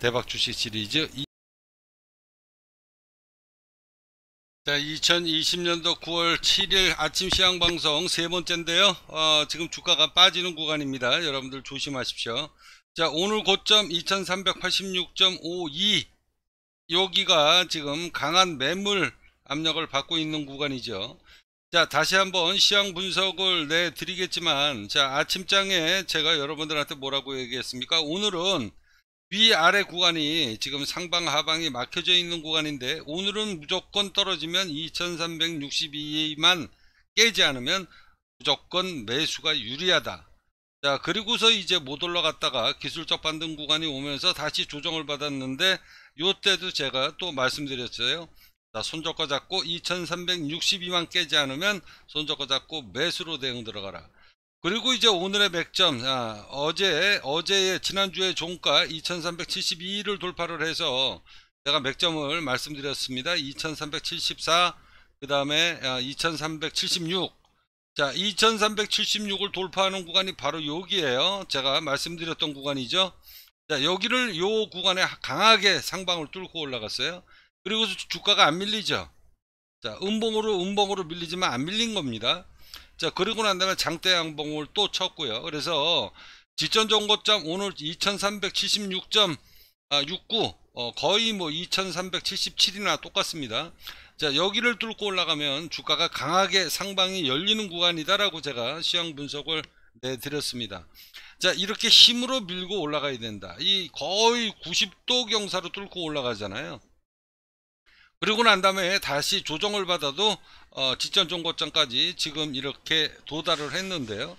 대박 주식 시리즈 자, 2020년도 9월 7일 아침 시황 방송 세 번째인데요. 어, 지금 주가가 빠지는 구간입니다. 여러분들 조심하십시오. 자, 오늘 고점 2386.52 여기가 지금 강한 매물 압력을 받고 있는 구간이죠. 자, 다시 한번 시황 분석을 내 드리겠지만 자, 아침장에 제가 여러분들한테 뭐라고 얘기했습니까? 오늘은 위아래 구간이 지금 상방 하방이 막혀져 있는 구간인데 오늘은 무조건 떨어지면 2362만 깨지 않으면 무조건 매수가 유리하다 자 그리고서 이제 못 올라갔다가 기술적 반등 구간이 오면서 다시 조정을 받았는데 요때도 제가 또 말씀드렸어요 자 손절가 잡고 2362만 깨지 않으면 손절가 잡고 매수로 대응 들어가라 그리고 이제 오늘의 맥점 아, 어제 어제의 지난주에 종가 2372를 돌파를 해서 제가 맥점을 말씀드렸습니다 2374그 다음에 아, 2376 자 2376을 돌파하는 구간이 바로 여기에요 제가 말씀드렸던 구간이죠 자 여기를 요 구간에 강하게 상방을 뚫고 올라갔어요 그리고 주가가 안 밀리죠 자 음봉으로 음봉으로 밀리지만 안 밀린 겁니다 자 그리고 난 다음에 장대양봉을 또 쳤고요 그래서 지점 정고점 오늘 2376.69 아, 어, 거의 뭐 2377이나 똑같습니다 자 여기를 뚫고 올라가면 주가가 강하게 상방이 열리는 구간이다 라고 제가 시황 분석을 내드렸습니다 자 이렇게 힘으로 밀고 올라가야 된다 이 거의 90도 경사로 뚫고 올라가잖아요 그리고 난 다음에 다시 조정을 받아도 어, 직전 종고점까지 지금 이렇게 도달을 했는데요.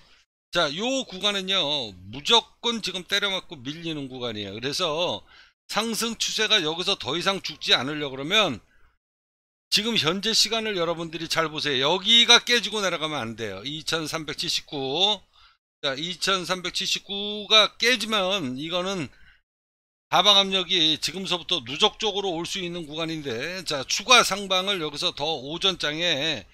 자, 요 구간은요. 무조건 지금 때려맞고 밀리는 구간이에요. 그래서 상승 추세가 여기서 더 이상 죽지 않으려고 그러면 지금 현재 시간을 여러분들이 잘 보세요. 여기가 깨지고 내려가면 안 돼요. 2379. 자, 2379가 깨지면 이거는 하방 압력이 지금서부터 누적적으로 올 수 있는 구간인데 자 추가 상방을 여기서 더 오전장에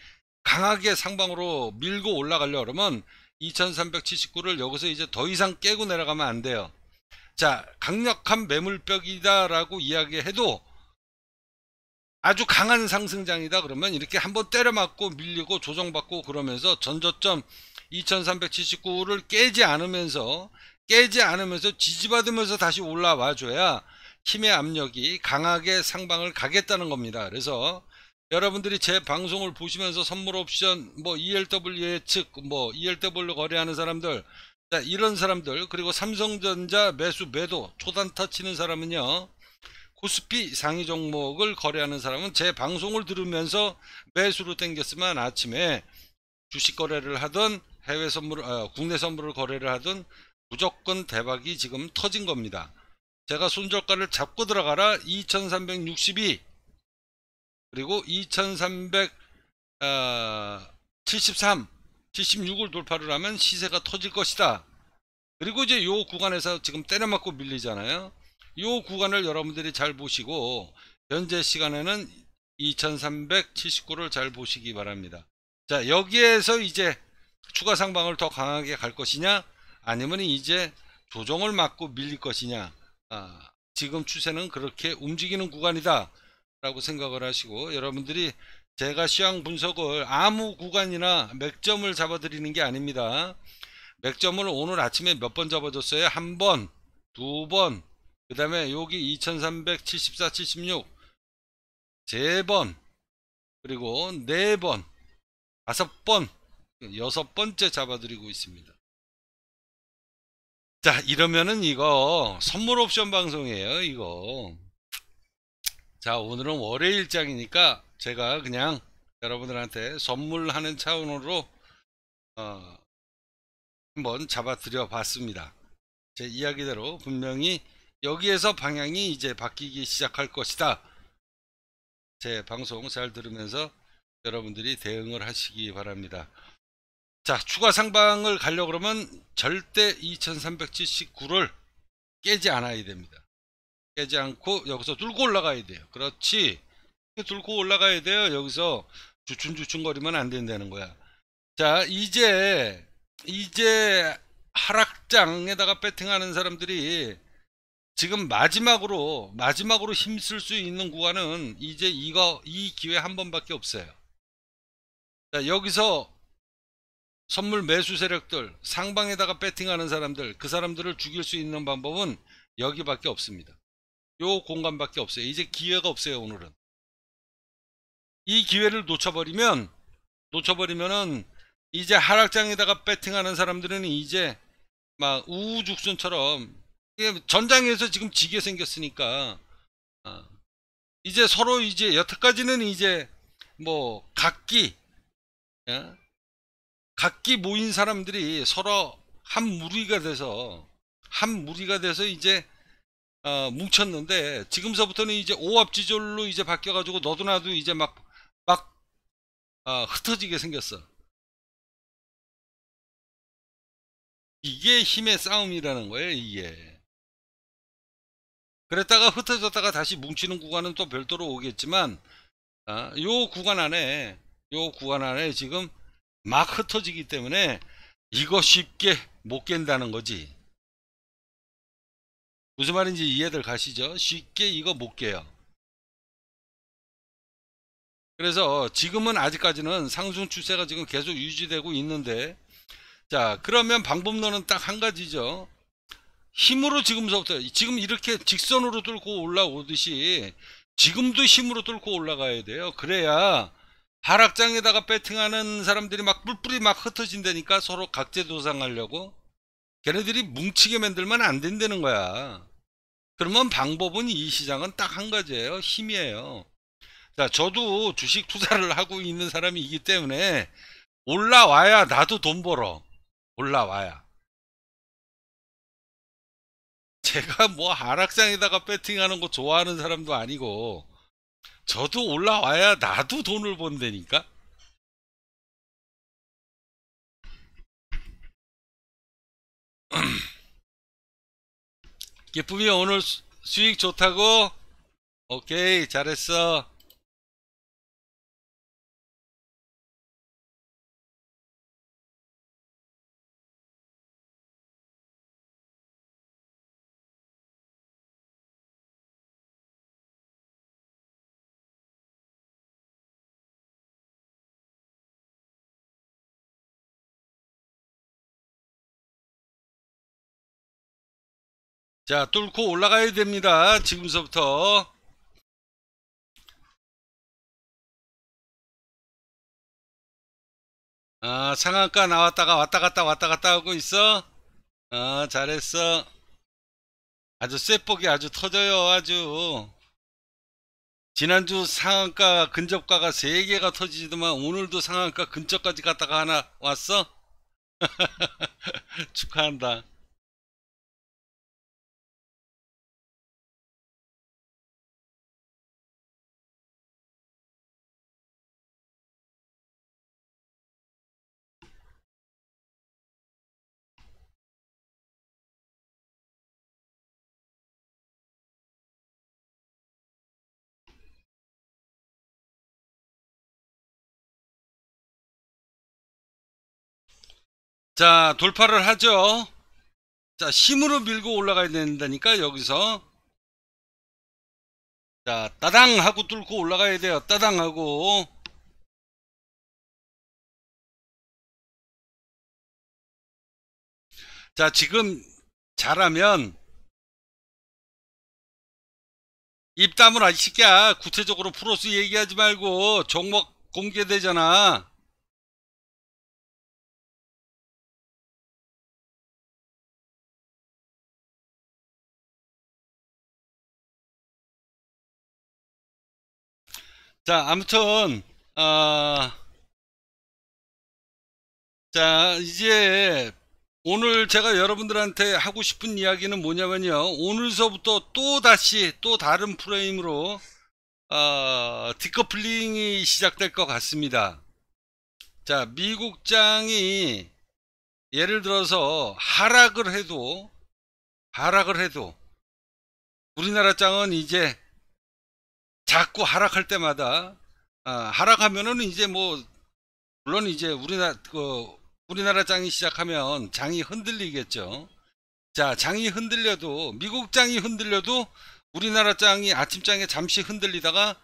강하게 상방으로 밀고 올라가려 그러면 2379를 여기서 이제 더 이상 깨고 내려가면 안 돼요 자 강력한 매물벽이다 라고 이야기해도 아주 강한 상승장이다 그러면 이렇게 한번 때려 맞고 밀리고 조정받고 그러면서 전저점 2379를 깨지 않으면서 깨지 않으면서 지지받으면서 다시 올라와 줘야 힘의 압력이 강하게 상방을 가겠다는 겁니다. 그래서 여러분들이 제 방송을 보시면서 선물 옵션 뭐 ELW 예측 뭐 ELW 거래하는 사람들 자, 이런 사람들 그리고 삼성전자 매수 매도 초단타 치는 사람은요 코스피 상위 종목을 거래하는 사람은 제 방송을 들으면서 매수로 땡겼으면 아침에 주식 거래를 하던 해외 선물 아, 국내 선물을 거래를 하던 무조건 대박이 지금 터진 겁니다. 제가 순절가를 잡고 들어가라 2362 그리고 2373 76을 아, 돌파를 하면 시세가 터질 것이다. 그리고 이제 요 구간에서 지금 때려맞고 밀리잖아요. 요 구간을 여러분들이 잘 보시고 현재 시간에는 2379를 잘 보시기 바랍니다. 자 여기에서 이제 추가 상방을 더 강하게 갈 것이냐 아니면 이제 조정을 맞고 밀릴 것이냐 아, 지금 추세는 그렇게 움직이는 구간이다 라고 생각을 하시고 여러분들이 제가 시황 분석을 아무 구간이나 맥점을 잡아 드리는 게 아닙니다 맥점을 오늘 아침에 몇 번 잡아 줬어요 한번두번그 다음에 여기 2374 76 세번 그리고 네번 다섯 번 여섯 번째 잡아 드리고 있습니다 자 이러면은 이거 선물 옵션 방송이에요 이거 자 오늘은 월요일장이니까 제가 그냥 여러분들한테 선물하는 차원으로 어, 한번 잡아드려 봤습니다 제 이야기대로 분명히 여기에서 방향이 이제 바뀌기 시작할 것이다 제 방송 잘 들으면서 여러분들이 대응을 하시기 바랍니다 자 추가 상방을 가려 그러면 절대 2379를 깨지 않아야 됩니다 깨지 않고 여기서 뚫고 올라가야 돼요 그렇지 뚫고 올라가야 돼요 여기서 주춤주춤거리면 안 된다는 거야 자 이제 이제 하락장에다가 배팅하는 사람들이 지금 마지막으로 마지막으로 힘쓸 수 있는 구간은 이제 이거 이 기회 한 번밖에 없어요 자 여기서 선물 매수 세력들, 상방에다가 배팅하는 사람들, 그 사람들을 죽일 수 있는 방법은 여기밖에 없습니다. 요 공간밖에 없어요. 이제 기회가 없어요, 오늘은. 이 기회를 놓쳐버리면, 놓쳐버리면은 이제 하락장에다가 배팅하는 사람들은 이제 막 우후죽순처럼 전장에서 지금 지게 생겼으니까 아, 이제 서로 이제 여태까지는 이제 뭐 각기 예? 각기 모인 사람들이 서로 한 무리가 돼서 한 무리가 돼서 이제 어, 뭉쳤는데 지금서부터는 이제 오합지졸로 이제 바뀌어가지고 너도 나도 이제 막막 막, 어, 흩어지게 생겼어. 이게 힘의 싸움이라는 거예요. 이게. 그랬다가 흩어졌다가 다시 뭉치는 구간은 또 별도로 오겠지만 어, 요 구간 안에 요 구간 안에 지금 막 흩어지기 때문에 이거 쉽게 못 깬다는 거지. 무슨 말인지 이해들 가시죠? 쉽게 이거 못 깨요. 그래서 지금은 아직까지는 상승 추세가 지금 계속 유지되고 있는데 자 그러면 방법론은 딱 한 가지죠. 힘으로 지금서부터 지금 이렇게 직선으로 뚫고 올라오듯이 지금도 힘으로 뚫고 올라가야 돼요. 그래야 하락장에다가 배팅하는 사람들이 막 뿔뿔이 막 흩어진다니까 서로 각제도상하려고 걔네들이 뭉치게 만들면 안 된다는 거야 그러면 방법은 이 시장은 딱 한 가지예요 힘이에요 자 저도 주식 투자를 하고 있는 사람이기 때문에 올라와야 나도 돈 벌어 올라와야 제가 뭐 하락장에다가 배팅하는 거 좋아하는 사람도 아니고 저도 올라와야 나도 돈을 번다니까. 예쁨이 오늘 수익 좋다고? 오케이 잘했어. 자 뚫고 올라가야 됩니다 지금서부터 아 상한가 나왔다가 왔다갔다 왔다갔다 하고 있어 아 잘했어 아주 쇠폭이 아주 터져요 아주 지난주 상한가 근접가가 3개가 터지지만 오늘도 상한가 근접까지 갔다가 하나 왔어 축하한다 자 돌파를 하죠 자 힘으로 밀고 올라가야 된다니까 여기서 자 따당 하고 뚫고 올라가야 돼요 따당 하고 자 지금 잘하면 입담을 아시게 아, 구체적으로 풀어서 얘기하지 말고 종목 공개되잖아 자, 아무튼, 어, 자, 이제 오늘 제가 여러분들한테 하고 싶은 이야기는 뭐냐면요. 오늘서부터 또 다시 또 다른 프레임으로 어, 디커플링이 시작될 것 같습니다. 자, 미국장이 예를 들어서 하락을 해도 하락을 해도 우리나라 장은 이제 자꾸 하락할 때마다 아, 하락하면은 이제 뭐 물론 이제 우리나라 그 우리나라 장이 시작하면 장이 흔들리겠죠. 자, 장이 흔들려도 미국 장이 흔들려도 우리나라 장이 아침 장에 잠시 흔들리다가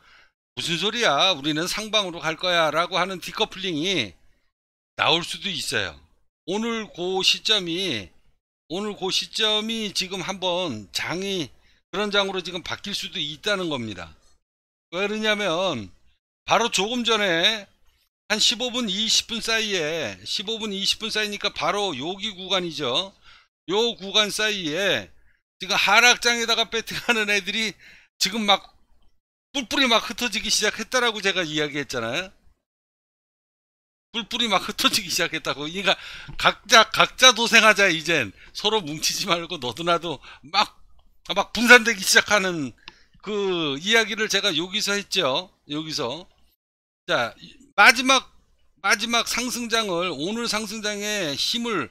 무슨 소리야? 우리는 상방으로 갈 거야라고 하는 디커플링이 나올 수도 있어요. 오늘 그 시점이 오늘 그 시점이 지금 한번 장이 그런 장으로 지금 바뀔 수도 있다는 겁니다. 왜 그러냐면 바로 조금 전에 한 15분 20분 사이에 15분 20분 사이니까 바로 여기 구간이죠 요 구간 사이에 지금 하락장에다가 배팅하는 애들이 지금 막 뿔뿔이 막 흩어지기 시작했다라고 제가 이야기했잖아요 뿔뿔이 막 흩어지기 시작했다고 그러니까 각자 각자 도생하자 이젠 서로 뭉치지 말고 너도 나도 막막 분산되기 시작하는 그 이야기를 제가 여기서 했죠. 여기서 자 마지막 마지막 상승장을 오늘 상승장의 힘을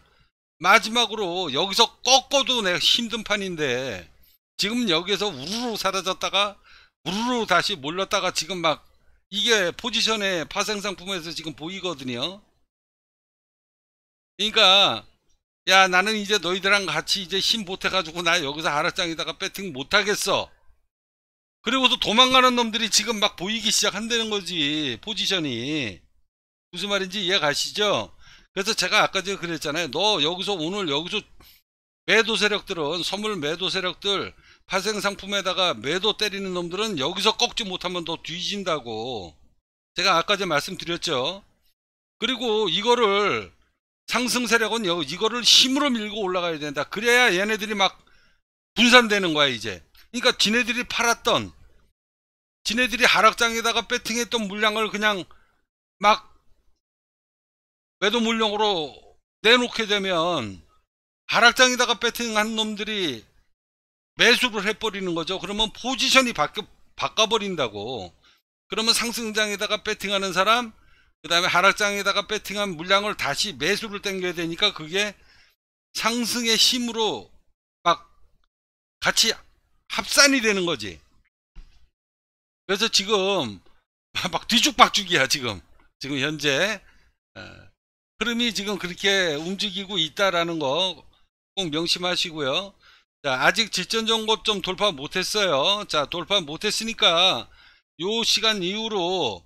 마지막으로 여기서 꺾어도 내가 힘든 판인데 지금 여기에서 우르르 사라졌다가 우르르 다시 몰랐다가 지금 막 이게 포지션의 파생 상품에서 지금 보이거든요. 그러니까 야 나는 이제 너희들랑 같이 이제 힘 보태가지고 나 여기서 하락장에다가 배팅 못하겠어 그리고도 도망가는 놈들이 지금 막 보이기 시작한다는 거지 포지션이 무슨 말인지 이해 가시죠? 그래서 제가 아까 전에 그랬잖아요 너 여기서 오늘 여기서 매도 세력들은 선물 매도 세력들 파생 상품에다가 매도 때리는 놈들은 여기서 꺾지 못하면 더 뒤진다고 제가 아까 전에 말씀드렸죠 그리고 이거를 상승 세력은 이거를 힘으로 밀고 올라가야 된다 그래야 얘네들이 막 분산되는 거야 이제 그러니까 지네들이 팔았던 지네들이 하락장에다가 배팅했던 물량을 그냥 막매도 물량으로 내놓게 되면 하락장에다가 배팅한 놈들이 매수를 해버리는 거죠. 그러면 포지션이 바뀌, 바꿔버린다고. 그러면 상승장에다가 배팅하는 사람, 그 다음에 하락장에다가 배팅한 물량을 다시 매수를 땡겨야 되니까 그게 상승의 힘으로 막 같이 합산이 되는 거지. 그래서 지금 막 뒤죽박죽이야 지금. 지금 현재 어, 흐름이 지금 그렇게 움직이고 있다라는 거 꼭 명심하시고요. 자, 아직 직전 정보 좀 돌파 못했어요. 자, 돌파 못했으니까 요 시간 이후로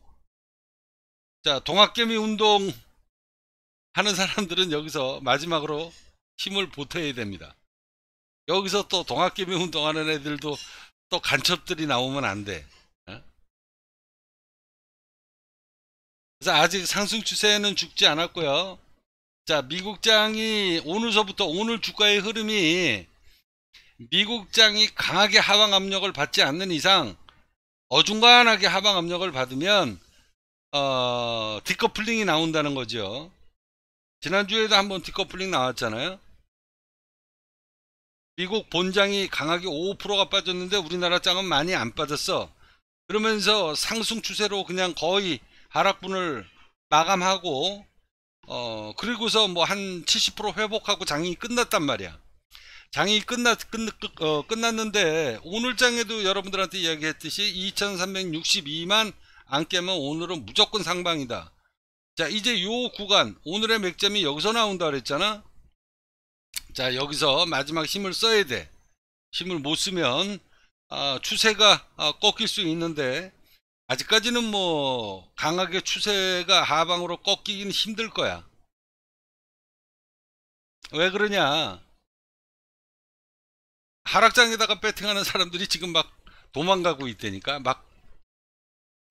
자 동학개미 운동 하는 사람들은 여기서 마지막으로 힘을 보태야 됩니다. 여기서 또 동학개미 운동하는 애들도 또 간첩들이 나오면 안 돼. 어? 그래서 아직 상승 추세는 죽지 않았고요. 자, 미국장이 오늘서부터 오늘 주가의 흐름이 미국장이 강하게 하방 압력을 받지 않는 이상 어중간하게 하방 압력을 받으면 어, 디커플링이 나온다는 거죠. 지난주에도 한번 디커플링 나왔잖아요. 미국 본장이 강하게 5%가 빠졌는데 우리나라 장은 많이 안 빠졌어. 그러면서 상승 추세로 그냥 거의 하락분을 마감하고 어 그리고서 뭐 한 70% 회복하고 장이 끝났단 말이야. 장이 끝났, 끝, 어, 끝났는데 오늘 장에도 여러분들한테 이야기했듯이 2362만 안 깨면 오늘은 무조건 상방이다. 자 이제 요 구간 오늘의 맥점이 여기서 나온다 그랬잖아. 자 여기서 마지막 힘을 써야 돼 힘을 못 쓰면 아, 추세가 아, 꺾일 수 있는데 아직까지는 뭐 강하게 추세가 하방으로 꺾이긴 힘들 거야 왜 그러냐 하락장에다가 배팅하는 사람들이 지금 막 도망가고 있다니까 막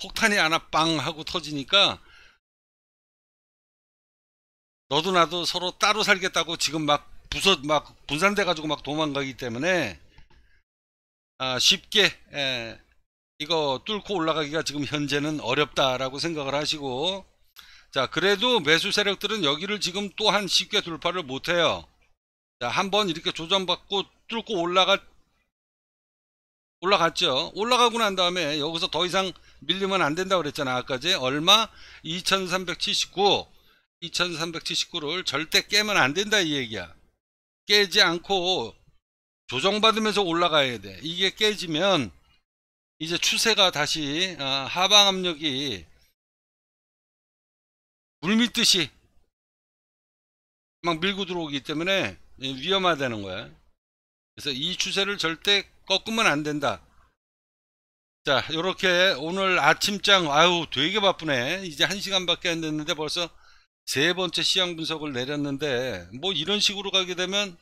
폭탄이 하나 빵 하고 터지니까 너도 나도 서로 따로 살겠다고 지금 막 부서 막 분산돼 가지고 막 도망가기 때문에 아, 쉽게 에, 예, 이거 뚫고 올라가기가 지금 현재는 어렵다라고 생각을 하시고 자 그래도 매수 세력들은 여기를 지금 또한 쉽게 돌파를 못해요 자 한번 이렇게 조정받고 뚫고 올라가 올라갔죠 올라가고 난 다음에 여기서 더 이상 밀리면 안 된다고 그랬잖아 아까지 얼마 2379 2379를 절대 깨면 안 된다 이 얘기야 깨지 않고 조정받으면서 올라가야 돼 이게 깨지면 이제 추세가 다시 어, 하방 압력이 물밑듯이 막 밀고 들어오기 때문에 위험하다는 거야 그래서 이 추세를 절대 꺾으면 안 된다 자 이렇게 오늘 아침장 아유 되게 바쁘네 이제 한시간밖에안 됐는데 벌써 세 번째 시향 분석을 내렸는데 뭐 이런 식으로 가게 되면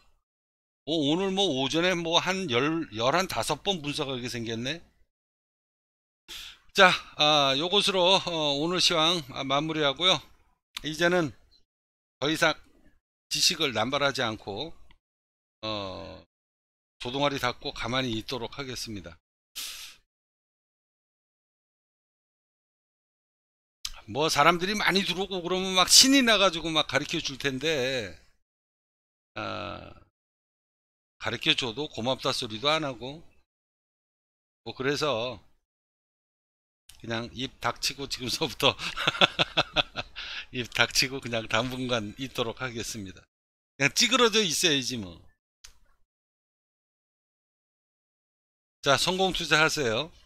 뭐 오늘 뭐 오전에 뭐한 열, 열한 다섯 번 분석하게 생겼네. 자, 아, 요것으로 어, 오늘 시황 아, 마무리하고요. 이제는 더 이상 지식을 남발하지 않고 어, 조동아리 닫고 가만히 있도록 하겠습니다. 뭐 사람들이 많이 들어오고 그러면 막 신이 나가지고 막 가르쳐 줄 텐데 어, 가르쳐 줘도 고맙다 소리도 안 하고 뭐 그래서 그냥 입 닥치고 지금서부터 입 닥치고 그냥 당분간 있도록 하겠습니다. 그냥 찌그러져 있어야지 뭐. 자, 성공 투자하세요.